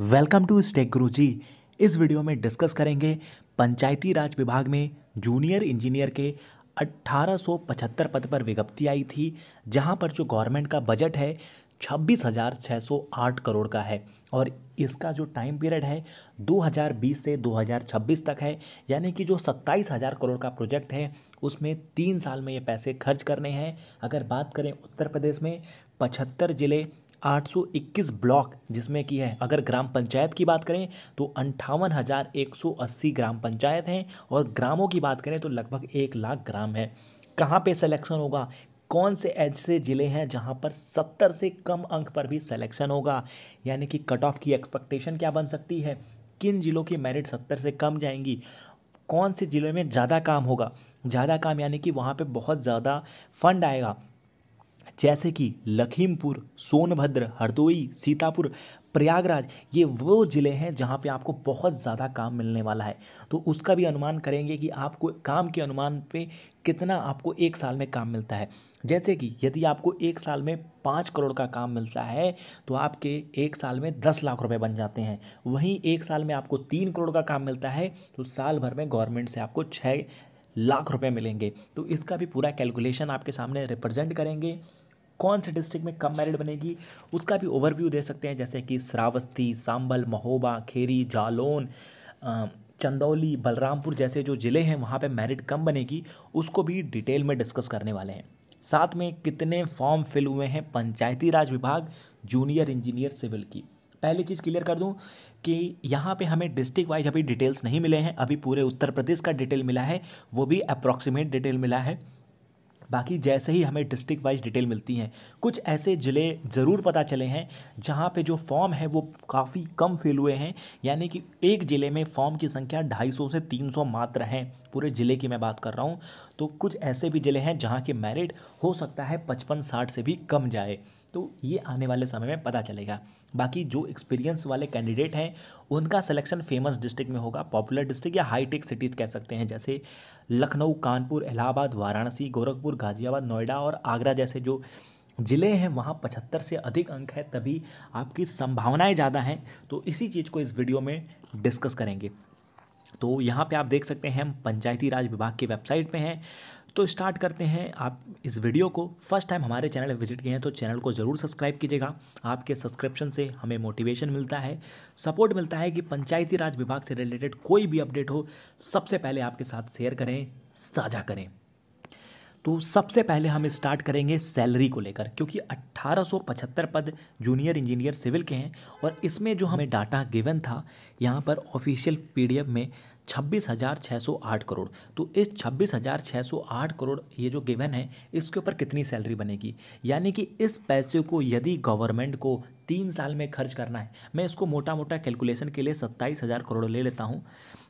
welcome to stake गुरु जी इस video में डिस्कस करेंगे पंचायती राज विभाग में जूनियर इंजीनियर के 1875 पद पर विज्ञप्ति आई थी जहां पर जो गवर्नमेंट का बजट है 26,608 करोड़ का है और इसका जो टाइम पीरियड है 2020 से 2026 तक है यानी कि जो 27,000 करोड़ का प्रोजेक्ट है उसमें तीन साल में ये पैसे खर्च करने हैं अगर बात करें उत्तर प्रदेश में पचहत्तर ज़िले 821 ब्लॉक जिसमें की है अगर ग्राम पंचायत की बात करें तो अंठावन हज़ार एक सौ अस्सी ग्राम पंचायत हैं और ग्रामों की बात करें तो लगभग एक लाख ग्राम है कहाँ पे सिलेक्शन होगा कौन से ऐसे ज़िले हैं जहाँ पर सत्तर से कम अंक पर भी सिलेक्शन होगा यानी कि कट ऑफ की एक्सपेक्टेशन क्या बन सकती है किन ज़िलों की मेरिट सत्तर से कम जाएंगी कौन से ज़िले में ज़्यादा काम होगा ज़्यादा काम यानी कि वहाँ पे बहुत ज़्यादा फंड आएगा जैसे कि लखीमपुर सोनभद्र हरदोई सीतापुर प्रयागराज ये वो ज़िले हैं जहाँ पे आपको बहुत ज़्यादा काम मिलने वाला है तो उसका भी अनुमान करेंगे कि आपको काम के अनुमान पे कितना आपको एक साल में काम मिलता है जैसे कि यदि आपको एक साल में पाँच करोड़ का काम मिलता है तो आपके एक साल में दस लाख रुपए बन जाते हैं वहीं एक साल में आपको तीन करोड़ का काम मिलता है तो साल भर में गवर्नमेंट से आपको छः लाख रुपए मिलेंगे तो इसका भी पूरा कैलकुलेशन आपके सामने रिप्रेजेंट करेंगे कौन से डिस्ट्रिक्ट में कम मैरिड बनेगी उसका भी ओवरव्यू दे सकते हैं जैसे कि श्रावस्ती सांबल महोबा खेरी जालौन चंदौली बलरामपुर जैसे जो ज़िले हैं वहाँ पे मैरिट कम बनेगी उसको भी डिटेल में डिस्कस करने वाले हैं साथ में कितने फॉर्म फिल हुए हैं पंचायती राज विभाग जूनियर इंजीनियर सिविल की पहली चीज़ क्लियर कर दूँ कि यहाँ पे हमें डिस्ट्रिक्ट वाइज अभी डिटेल्स नहीं मिले हैं अभी पूरे उत्तर प्रदेश का डिटेल मिला है वो भी अप्रॉक्सीमेट डिटेल मिला है बाकी जैसे ही हमें डिस्ट्रिक्ट वाइज डिटेल मिलती हैं कुछ ऐसे ज़िले ज़रूर पता चले हैं जहाँ पे जो फॉर्म है वो काफ़ी कम फिल हुए हैं यानी कि एक ज़िले में फॉर्म की संख्या ढाई से तीन मात्र हैं पूरे ज़िले की मैं बात कर रहा हूँ तो कुछ ऐसे भी ज़िले हैं जहाँ के मैरिट हो सकता है पचपन साठ से भी कम जाए तो ये आने वाले समय में पता चलेगा बाकी जो एक्सपीरियंस वाले कैंडिडेट हैं उनका सिलेक्शन फेमस डिस्ट्रिक्ट में होगा पॉपुलर डिस्ट्रिक्ट या हाईटेक सिटीज़ कह सकते हैं जैसे लखनऊ कानपुर इलाहाबाद वाराणसी गोरखपुर गाज़ियाबाद नोएडा और आगरा जैसे जो ज़िले हैं वहाँ पचहत्तर से अधिक अंक है तभी आपकी संभावनाएं ज़्यादा हैं तो इसी चीज़ को इस वीडियो में डिस्कस करेंगे तो यहाँ पे आप देख सकते हैं हम पंचायती राज विभाग की वेबसाइट पे हैं तो स्टार्ट करते हैं आप इस वीडियो को फर्स्ट टाइम हमारे चैनल विजिट किए हैं तो चैनल को ज़रूर सब्सक्राइब कीजिएगा आपके सब्सक्रिप्शन से हमें मोटिवेशन मिलता है सपोर्ट मिलता है कि पंचायती राज विभाग से रिलेटेड कोई भी अपडेट हो सबसे पहले आपके साथ शेयर करें साझा करें तो सबसे पहले हम स्टार्ट करेंगे सैलरी को लेकर क्योंकि 1875 पद जूनियर इंजीनियर सिविल के हैं और इसमें जो हमें डाटा गिवन था यहाँ पर ऑफिशियल पीडीएफ में छब्बीस हज़ार छः सौ आठ करोड़ तो इस छब्बीस हज़ार छः सौ आठ करोड़ ये जो गिवन है इसके ऊपर कितनी सैलरी बनेगी यानी कि इस पैसे को यदि गवर्नमेंट को तीन साल में खर्च करना है मैं इसको मोटा मोटा कैलकुलेशन के लिए सत्ताईस हज़ार करोड़ ले लेता हूँ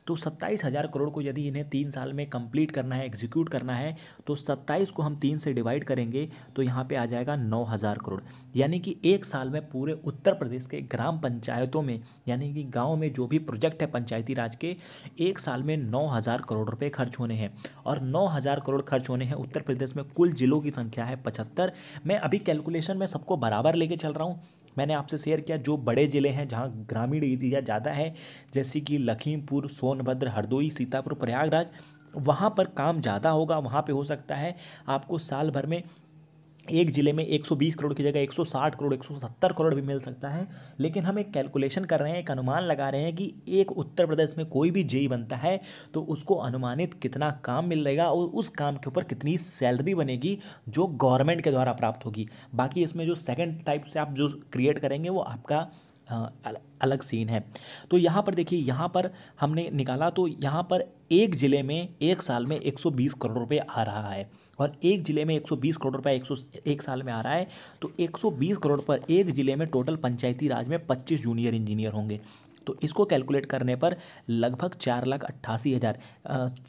तो सत्ताईस हज़ार करोड़ को यदि इन्हें तीन साल में कंप्लीट करना है एग्जीक्यूट करना है तो सत्ताईस को हम तीन से डिवाइड करेंगे तो यहाँ पे आ जाएगा नौ हज़ार करोड़ यानी कि एक साल में पूरे उत्तर प्रदेश के ग्राम पंचायतों में यानी कि गाँव में जो भी प्रोजेक्ट है पंचायती राज के एक साल में नौ हज़ार करोड़ रुपये खर्च होने हैं और नौ हज़ार करोड़ खर्च होने हैं उत्तर प्रदेश में कुल जिलों की संख्या है पचहत्तर मैं अभी कैलकुलेशन में सबको बराबर लेके चल रहा हूँ मैंने आपसे शेयर किया जो बड़े ज़िले हैं जहाँ ग्रामीण एरिया ज़्यादा है जैसे कि लखीमपुर सोनभद्र हरदोई सीतापुर प्रयागराज वहाँ पर काम ज़्यादा होगा वहाँ पे हो सकता है आपको साल भर में एक ज़िले में 120 करोड़ की जगह 160 करोड़ 170 करोड़ भी मिल सकता है लेकिन हम एक कैलकुलेशन कर रहे हैं एक अनुमान लगा रहे हैं कि एक उत्तर प्रदेश में कोई भी जेई बनता है तो उसको अनुमानित कितना काम मिल रहेगा और उस काम के ऊपर कितनी सैलरी बनेगी जो गवर्नमेंट के द्वारा प्राप्त होगी बाकी इसमें जो सेकेंड टाइप से आप जो क्रिएट करेंगे वो आपका अलग सीन है तो यहाँ पर देखिए यहाँ पर हमने निकाला तो यहाँ पर एक ज़िले में एक साल में 120 करोड़ रुपए आ रहा है और एक ज़िले में 120 करोड़ रुपए एक सौ एक साल में आ रहा है तो 120 करोड़ पर एक ज़िले में टोटल पंचायती राज में 25 जूनियर इंजीनियर होंगे तो इसको कैलकुलेट करने पर लगभग चार लाख अट्ठासी हज़ार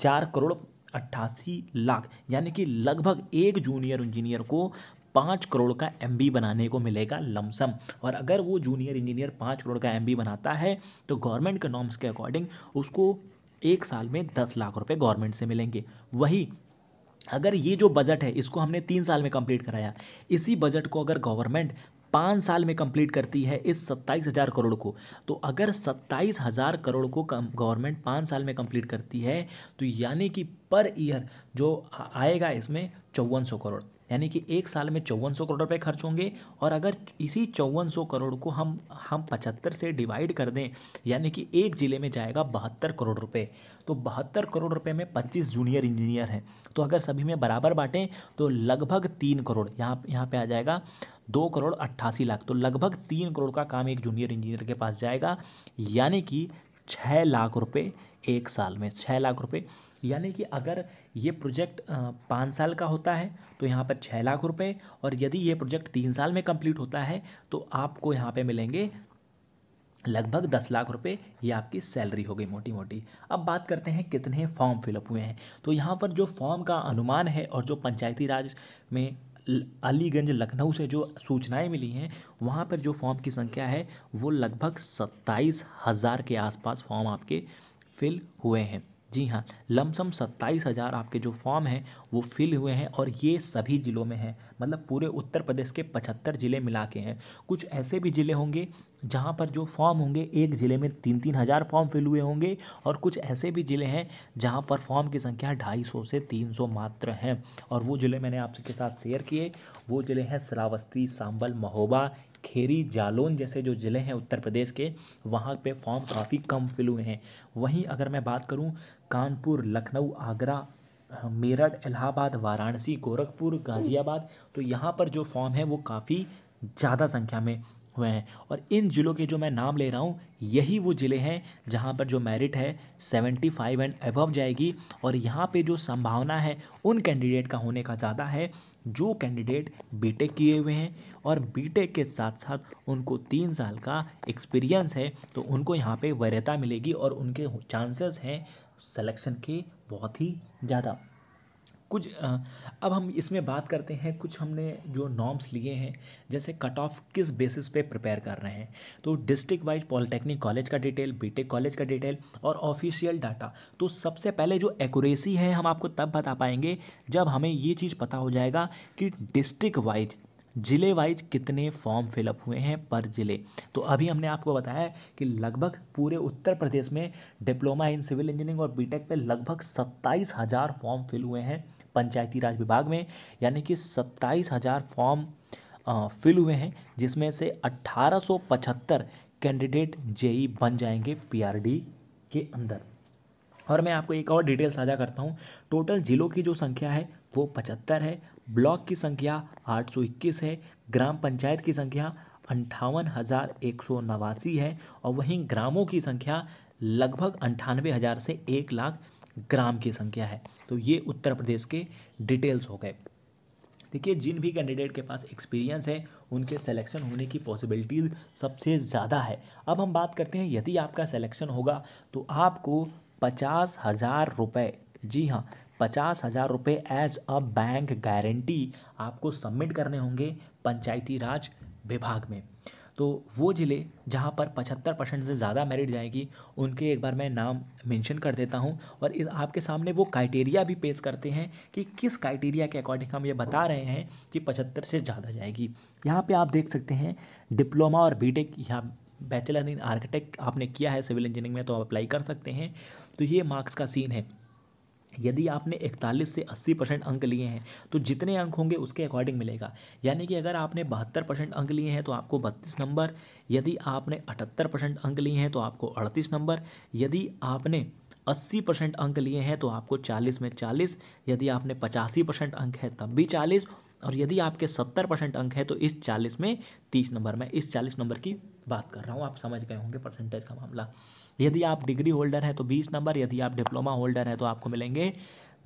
चार करोड़ अट्ठासी लाख यानी कि लगभग एक जूनियर इंजीनियर को पाँच करोड़ का एम बनाने को मिलेगा लमसम और अगर वो जूनियर इंजीनियर पाँच करोड़ का एम बनाता है तो गवर्नमेंट के नॉर्म्स के अकॉर्डिंग उसको एक साल में दस लाख रुपए गवर्नमेंट से मिलेंगे वही अगर ये जो बजट है इसको हमने तीन साल में कंप्लीट कराया इसी बजट को अगर गवर्नमेंट पाँच साल में कंप्लीट करती है इस सत्ताईस हज़ार करोड़ को तो अगर सत्ताईस हज़ार करोड़ को गवर्नमेंट पाँच साल में कंप्लीट करती है तो यानी कि पर ईयर जो आएगा इसमें चौवन सौ करोड़ यानी कि एक साल में चौवन सौ करोड़ रुपये खर्च होंगे और अगर इसी चौवन सौ करोड़ को हम हम पचहत्तर से डिवाइड कर दें यानी कि एक ज़िले में जाएगा बहत्तर करोड़ रुपए तो बहत्तर करोड़ रुपए में पच्चीस जूनियर इंजीनियर हैं तो अगर सभी में बराबर बांटें तो लगभग तीन करोड़ यहाँ यहाँ पे आ जाएगा दो करोड़ अट्ठासी लाख तो लगभग तीन करोड़ का काम एक जूनियर इंजीनियर के पास जाएगा यानी कि छः लाख रुपए एक साल में छः लाख रुपए यानी कि अगर ये प्रोजेक्ट पाँच साल का होता है तो यहाँ पर छः लाख रुपए और यदि ये प्रोजेक्ट तीन साल में कंप्लीट होता है तो आपको यहाँ पे मिलेंगे लगभग दस लाख रुपए ये आपकी सैलरी हो गई मोटी मोटी अब बात करते हैं कितने फॉर्म फिलअप हुए हैं तो यहाँ पर जो फॉर्म का अनुमान है और जो पंचायती राज में अलीगंज लखनऊ से जो सूचनाएं मिली हैं वहाँ पर जो फॉर्म की संख्या है वो लगभग सत्ताईस हज़ार के आसपास फॉर्म आपके फिल हुए हैं जी हाँ लमसम सत्ताईस हज़ार आपके जो फॉर्म हैं वो फिल हुए हैं और ये सभी ज़िलों में हैं मतलब पूरे उत्तर प्रदेश के पचहत्तर ज़िले मिला के हैं कुछ ऐसे भी ज़िले होंगे जहाँ पर जो फॉर्म होंगे एक ज़िले में तीन तीन हज़ार फॉर्म फिल हुए होंगे और कुछ ऐसे भी ज़िले हैं जहाँ पर फॉर्म की संख्या ढाई सौ से तीन सौ मात्र हैं और वो ज़िले मैंने आपके साथ शेयर किए वो ज़िले हैं श्रावस्ती सांबल महोबा खेरी जालौन जैसे जो ज़िले हैं उत्तर प्रदेश के वहाँ पे फॉर्म काफ़ी कम फिल हुए हैं वहीं अगर मैं बात करूँ कानपुर लखनऊ आगरा मेरठ इलाहाबाद वाराणसी गोरखपुर गाज़ियाबाद तो यहाँ पर जो फॉर्म है वो काफ़ी ज़्यादा संख्या में हुए हैं और इन ज़िलों के जो मैं नाम ले रहा हूँ यही वो ज़िले हैं जहाँ पर जो मेरिट है सेवेंटी फाइव एंड अबव जाएगी और यहाँ पे जो संभावना है उन कैंडिडेट का होने का ज़्यादा है जो कैंडिडेट बीटेक किए हुए हैं और बीटेक के साथ साथ उनको तीन साल का एक्सपीरियंस है तो उनको यहाँ पे वरीयता मिलेगी और उनके चांसेस हैं सिलेक्शन के बहुत ही ज़्यादा कुछ अब हम इसमें बात करते हैं कुछ हमने जो नॉर्म्स लिए हैं जैसे कट ऑफ किस बेसिस पे प्रिपेयर कर रहे हैं तो डिस्ट्रिक्ट वाइज पॉलिटेक्निक कॉलेज का डिटेल बीटेक कॉलेज का डिटेल और ऑफिशियल डाटा तो सबसे पहले जो एक्यूरेसी है हम आपको तब बता पाएंगे जब हमें ये चीज़ पता हो जाएगा कि डिस्ट्रिक्ट वाइज ज़िले वाइज कितने फॉर्म फिलअप हुए हैं पर ज़िले तो अभी हमने आपको बताया कि लगभग पूरे उत्तर प्रदेश में डिप्लोमा इन सिविल इंजीनियरिंग और बीटेक पे लगभग सत्ताईस हज़ार फॉर्म फिल हुए हैं पंचायती राज विभाग में यानी कि सत्ताईस हज़ार फॉर्म फिल हुए हैं जिसमें से अट्ठारह कैंडिडेट जेई बन जाएंगे पी के अंदर और मैं आपको एक और डिटेल साझा करता हूँ टोटल ज़िलों की जो संख्या है वो पचहत्तर है ब्लॉक की संख्या इक्कीस है ग्राम पंचायत की संख्या अंठावन हज़ार एक सौ नवासी है और वहीं ग्रामों की संख्या लगभग अंठानवे हज़ार से एक लाख ग्राम की संख्या है तो ये उत्तर प्रदेश के डिटेल्स हो गए देखिए जिन भी कैंडिडेट के पास एक्सपीरियंस है उनके सिलेक्शन होने की पॉसिबिलिटीज़ सबसे ज़्यादा है अब हम बात करते हैं यदि आपका सिलेक्शन होगा तो आपको पचास हज़ार रुपये जी हाँ पचास हज़ार रुपये एज अ बैंक गारंटी आपको सबमिट करने होंगे पंचायती राज विभाग में तो वो ज़िले जहाँ पर पचहत्तर परसेंट से ज़्यादा मेरिट जाएगी उनके एक बार मैं नाम मेंशन कर देता हूँ और इस आपके सामने वो क्राइटेरिया भी पेश करते हैं कि किस क्राइटेरिया के अकॉर्डिंग हम ये बता रहे हैं कि पचहत्तर से ज़्यादा जाएगी यहाँ पे आप देख सकते हैं डिप्लोमा और बीटेक या बैचलर इन आर्किटेक्ट आपने किया है सिविल इंजीनियरिंग में तो आप अप्लाई कर सकते हैं तो ये मार्क्स का सीन है यदि आपने 41 से 80 परसेंट अंक लिए हैं तो जितने अंक होंगे उसके अकॉर्डिंग मिलेगा यानी कि अगर आपने बहत्तर परसेंट अंक लिए हैं तो आपको बत्तीस नंबर यदि आपने अठहत्तर परसेंट अंक लिए हैं तो आपको अड़तीस नंबर यदि आपने अस्सी परसेंट अंक लिए हैं तो आपको चालीस में चालीस यदि आपने पचासी परसेंट अंक है तब भी चालीस और यदि आपके सत्तर परसेंट अंक है तो इस चालीस में तीस नंबर में इस चालीस नंबर की बात कर रहा हूँ आप समझ गए होंगे परसेंटेज का मामला यदि आप डिग्री होल्डर हैं तो बीस नंबर यदि आप डिप्लोमा होल्डर हैं तो आपको मिलेंगे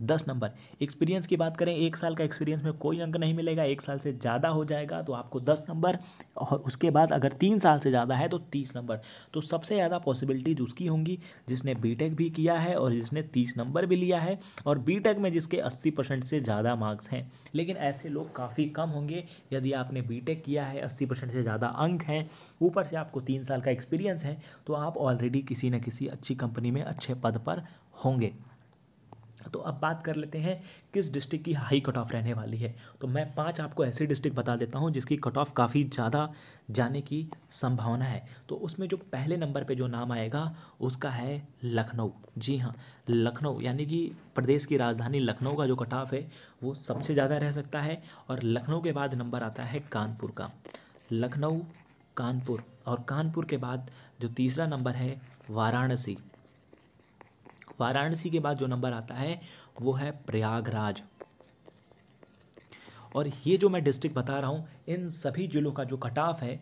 दस नंबर एक्सपीरियंस की बात करें एक साल का एक्सपीरियंस में कोई अंक नहीं मिलेगा एक साल से ज़्यादा हो जाएगा तो आपको दस नंबर और उसके बाद अगर तीन साल से ज़्यादा है तो तीस नंबर तो सबसे ज़्यादा पॉसिबिलिटीज़ उसकी होंगी जिसने बी भी किया है और जिसने तीस नंबर भी लिया है और बी में जिसके अस्सी से ज़्यादा मार्क्स हैं लेकिन ऐसे लोग काफ़ी कम होंगे यदि आपने बी किया है अस्सी से ज़्यादा अंक हैं ऊपर से आपको तीन साल का एक्सपीरियंस है तो आप ऑलरेडी किसी न किसी अच्छी कंपनी में अच्छे पद पर होंगे तो अब बात कर लेते हैं किस डिस्ट्रिक्ट की हाई कट ऑफ रहने वाली है तो मैं पांच आपको ऐसे डिस्ट्रिक्ट बता देता हूं जिसकी कट ऑफ काफ़ी ज़्यादा जाने की संभावना है तो उसमें जो पहले नंबर पे जो नाम आएगा उसका है लखनऊ जी हाँ लखनऊ यानी कि प्रदेश की राजधानी लखनऊ का जो कट ऑफ है वो सबसे ज़्यादा रह सकता है और लखनऊ के बाद नंबर आता है कानपुर का लखनऊ कानपुर और कानपुर के बाद जो तीसरा नंबर है वाराणसी वाराणसी के बाद जो नंबर आता है वो है प्रयागराज और ये जो मैं डिस्ट्रिक्ट बता रहा हूँ इन सभी जिलों का जो कट ऑफ है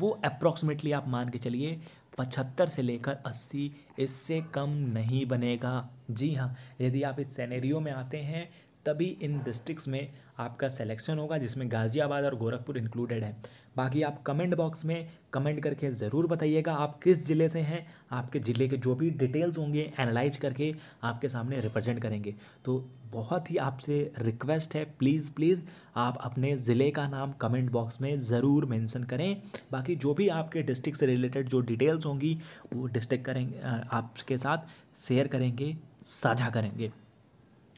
वो अप्रॉक्सीमेटली आप मान के चलिए पचहत्तर से लेकर अस्सी इससे कम नहीं बनेगा जी हाँ यदि आप इस सैनरियो में आते हैं तभी इन डिस्ट्रिक्स में आपका सिलेक्शन होगा जिसमें गाज़ियाबाद और गोरखपुर इंक्लूडेड है बाकी आप कमेंट बॉक्स में कमेंट करके ज़रूर बताइएगा आप किस ज़िले से हैं आपके ज़िले के जो भी डिटेल्स होंगे एनालाइज करके आपके सामने रिप्रेजेंट करेंगे तो बहुत ही आपसे रिक्वेस्ट है प्लीज़ प्लीज़ आप अपने ज़िले का नाम कमेंट बॉक्स में ज़रूर मेंशन करें बाकी जो भी आपके डिस्ट्रिक्ट से रिलेटेड जो डिटेल्स होंगी वो डिस्ट्रिक्ट करेंगे आपके साथ शेयर करेंगे साझा करेंगे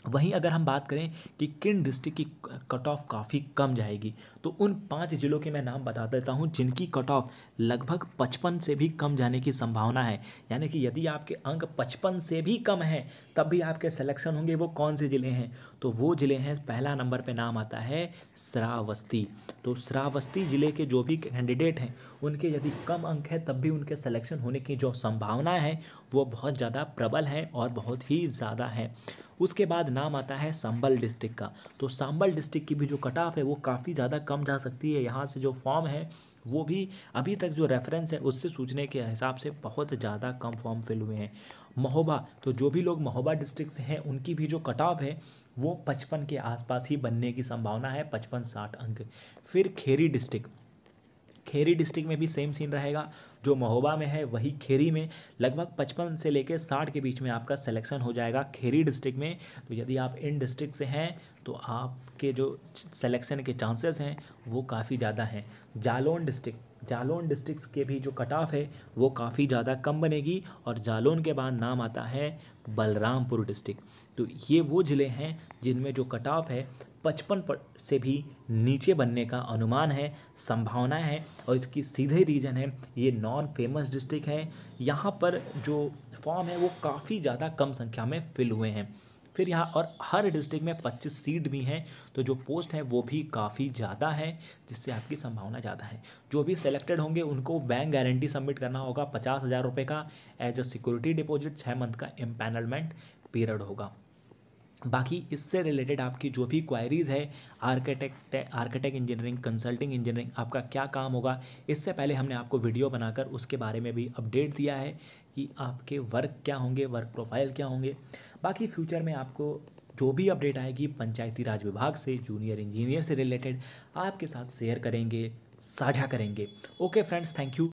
वहीं अगर हम बात करें कि किन डिस्ट्रिक्ट की कट ऑफ काफ़ी कम जाएगी तो उन पांच ज़िलों के मैं नाम बता देता हूं जिनकी कट ऑफ लगभग पचपन से भी कम जाने की संभावना है यानी कि यदि आपके अंक पचपन से भी कम हैं तब भी आपके सिलेक्शन होंगे वो कौन से ज़िले हैं तो वो ज़िले हैं पहला नंबर पर नाम आता है श्रावस्ती तो श्रावस्ती ज़िले के जो भी कैंडिडेट हैं उनके यदि कम अंक हैं तब भी उनके सलेक्शन होने की जो संभावना है वो बहुत ज़्यादा प्रबल है और बहुत ही ज़्यादा है उसके बाद नाम आता है सांबल डिस्ट्रिक्ट का तो सांबल डिस्ट्रिक्ट की भी जो कट ऑफ है वो काफ़ी ज़्यादा कम जा सकती है यहाँ से जो फॉर्म है वो भी अभी तक जो रेफरेंस है उससे सूचने के हिसाब से बहुत ज़्यादा कम फॉर्म फिल हुए हैं महोबा तो जो भी लोग महोबा डिस्ट्रिक्ट से हैं उनकी भी जो कट ऑफ है वो पचपन के आसपास ही बनने की संभावना है पचपन साठ अंक फिर खेरी डिस्ट्रिक्ट खेरी डिस्ट्रिक्ट में भी सेम सीन रहेगा जो महोबा में है वही खेरी में लगभग 55 से लेकर 60 के बीच में आपका सिलेक्शन हो जाएगा खेरी डिस्ट्रिक्ट में तो यदि आप इन डिस्ट्रिक्ट से हैं तो आपके जो सिलेक्शन के चांसेस हैं वो काफ़ी ज़्यादा हैं जालौन डिस्ट्रिक्ट जालौन डिस्ट्रिक्ट के भी जो कट ऑफ है वो काफ़ी ज़्यादा कम बनेगी और जालौन के बाद नाम आता है बलरामपुर डिस्ट्रिक्ट तो ये वो ज़िले हैं जिनमें जो कट ऑफ है पचपन से भी नीचे बनने का अनुमान है संभावना है और इसकी सीधे रीज़न है ये नॉन फेमस डिस्ट्रिक्ट है यहाँ पर जो फॉर्म है वो काफ़ी ज़्यादा कम संख्या में फिल हुए हैं फिर यहाँ और हर डिस्ट्रिक्ट में 25 सीट भी हैं तो जो पोस्ट है वो भी काफ़ी ज़्यादा है जिससे आपकी संभावना ज़्यादा है जो भी सिलेक्टेड होंगे उनको बैंक गारंटी सबमिट करना होगा पचास हज़ार रुपये का एज अ सिक्योरिटी डिपॉजिट छः मंथ का एम्पैनलमेंट पीरियड होगा बाकी इससे रिलेटेड आपकी जो भी क्वायरीज़ है architect architect engineering consulting engineering आपका क्या काम होगा इससे पहले हमने आपको वीडियो बनाकर उसके बारे में भी अपडेट दिया है कि आपके वर्क क्या होंगे वर्क प्रोफाइल क्या होंगे बाकी फ्यूचर में आपको जो भी अपडेट आएगी पंचायती राज विभाग से जूनियर इंजीनियर से रिलेटेड आपके साथ शेयर करेंगे साझा करेंगे ओके फ्रेंड्स थैंक यू